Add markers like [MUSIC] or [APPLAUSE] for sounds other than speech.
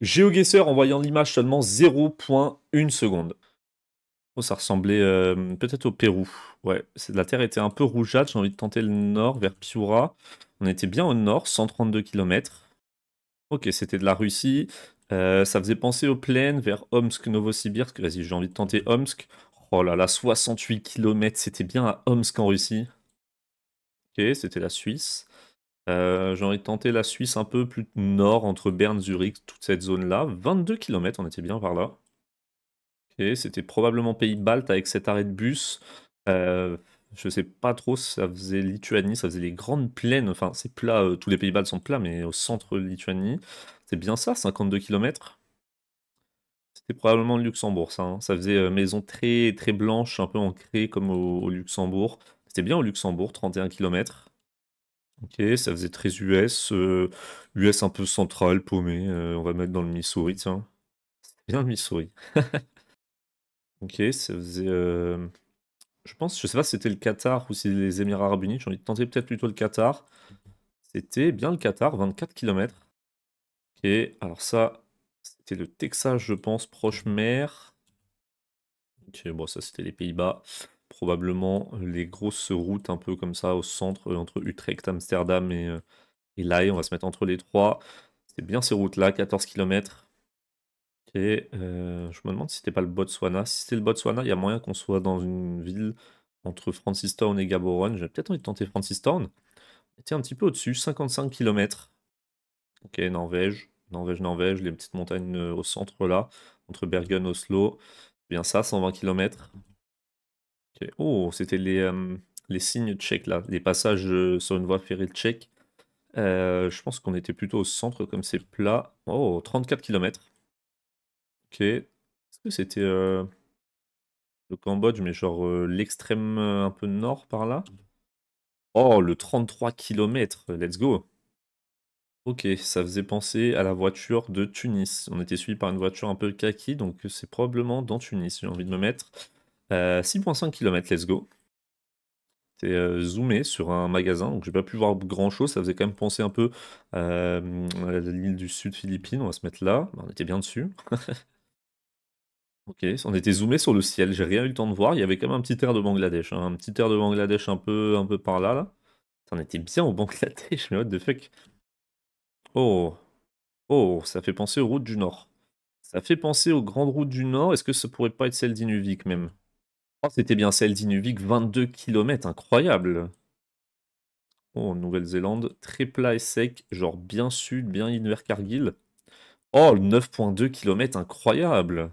GeoGuessr en voyant l'image seulement 0.1 seconde. Oh, ça ressemblait euh, peut-être au Pérou. Ouais, la terre était un peu rougeâtre. J'ai envie de tenter le nord vers Piura. On était bien au nord, 132 km. Ok, c'était de la Russie. Euh, ça faisait penser aux plaines vers Omsk, Novosibirsk. Vas-y, j'ai envie de tenter Omsk. Oh là là, 68 km, c'était bien à Omsk en Russie. Ok, c'était la Suisse. Euh, j'ai tenté la Suisse un peu plus nord, entre Berne, Zurich, toute cette zone-là. 22 km, on était bien par là. c'était probablement pays balte avec cet arrêt de bus. Euh, je sais pas trop, ça faisait Lituanie, ça faisait les grandes plaines. Enfin, c'est plat, euh, tous les pays baltes sont plats, mais au centre de Lituanie. C'est bien ça, 52 km. C'était probablement le Luxembourg, ça. Hein. Ça faisait euh, maison très, très blanche, un peu ancrée comme au Luxembourg. C'était bien au Luxembourg, 31 km. Ok, ça faisait très US, US euh, un peu central, paumé. Euh, on va mettre dans le Missouri, tiens. C'est [LAUGHS] bien le Missouri. [LAUGHS] Ok, ça faisait. Euh, je pense, je sais pas si c'était le Qatar ou si les Émirats Arabes Unis. J'ai envie de tenter peut-être plutôt le Qatar. C'était bien le Qatar, 24 km. Ok, alors ça, c'était le Texas, je pense, proche mer. Ok, bon, ça c'était les Pays-Bas probablement les grosses routes un peu comme ça au centre, euh, entre Utrecht, Amsterdam et, euh, et On va se mettre entre les trois. C'est bien ces routes-là, 14 km. Et je me demande si c'était pas le Botswana. Si c'était le Botswana, il y a moyen qu'on soit dans une ville entre Francistown et Gaborone. J'ai peut-être envie de tenter Francistown. C'est un petit peu au-dessus, 55 km. Ok, Norvège, Norvège, Norvège, les petites montagnes euh, au centre là, entre Bergen, Oslo. Bien ça, 120 km. Oh, c'était euh, les, signes tchèques, là. Les passages euh, sur une voie ferrée tchèque. Euh, je pense qu'on était plutôt au centre, comme c'est plat. Oh, 34 km. Ok. Est-ce que c'était le Cambodge, mais genre l'extrême un peu nord par là Oh, le 33 km, let's go. Ok, ça faisait penser à la voiture de Tunis. On était suivi par une voiture un peu kaki, donc c'est probablement dans Tunis, j'ai envie de me mettre. 6.5 euh, km, let's go. C'était euh, zoomé sur un magasin, donc j'ai pas pu voir grand chose. Ça faisait quand même penser un peu euh, à l'île du Sud Philippines. On va se mettre là. Bah, on était bien dessus. [LAUGHS] ok, on était zoomé sur le ciel. J'ai rien eu le temps de voir. Il y avait quand même un petit air de Bangladesh, hein. un petit air de Bangladesh un peu, un peu par là. là. On était bien au Bangladesh, mais what the fuck. Oh, oh, ça fait penser aux routes du Nord. Ça fait penser aux grandes routes du Nord. Est-ce que ça pourrait pas être celle d'Inuvik même Oh, c'était bien celle d'Inuvik, 22 km, incroyable. Oh, Nouvelle-Zélande, très plat et sec, genre bien sud, bien Inver Cargill. Oh, 9.2 km, incroyable.